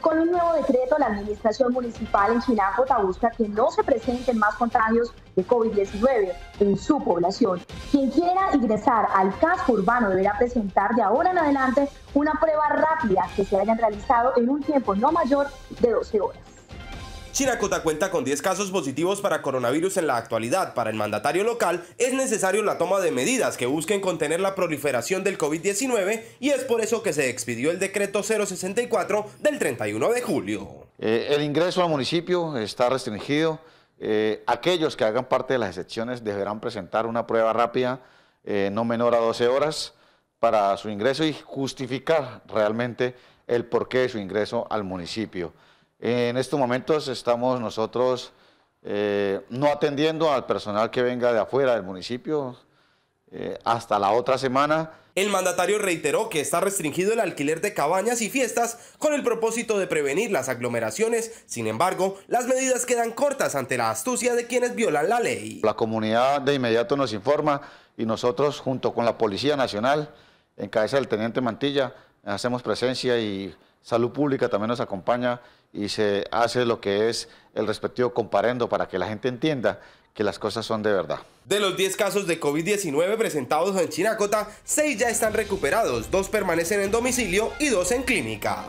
Con un nuevo decreto, la Administración Municipal en Chinacota busca que no se presenten más contagios de COVID-19 en su población. Quien quiera ingresar al casco urbano deberá presentar de ahora en adelante una prueba rápida que se haya realizado en un tiempo no mayor de 12 horas. China cuenta con 10 casos positivos para coronavirus en la actualidad. Para el mandatario local es necesario la toma de medidas que busquen contener la proliferación del COVID-19 y es por eso que se expidió el decreto 064 del 31 de julio. Eh, el ingreso al municipio está restringido. Eh, aquellos que hagan parte de las excepciones deberán presentar una prueba rápida eh, no menor a 12 horas para su ingreso y justificar realmente el porqué de su ingreso al municipio. En estos momentos estamos nosotros eh, no atendiendo al personal que venga de afuera del municipio eh, hasta la otra semana. El mandatario reiteró que está restringido el alquiler de cabañas y fiestas con el propósito de prevenir las aglomeraciones. Sin embargo, las medidas quedan cortas ante la astucia de quienes violan la ley. La comunidad de inmediato nos informa y nosotros, junto con la Policía Nacional, en cabeza del Teniente Mantilla, hacemos presencia y Salud Pública también nos acompaña y se hace lo que es el respectivo comparendo para que la gente entienda que las cosas son de verdad. De los 10 casos de COVID-19 presentados en Chinacota, 6 ya están recuperados, 2 permanecen en domicilio y 2 en clínica.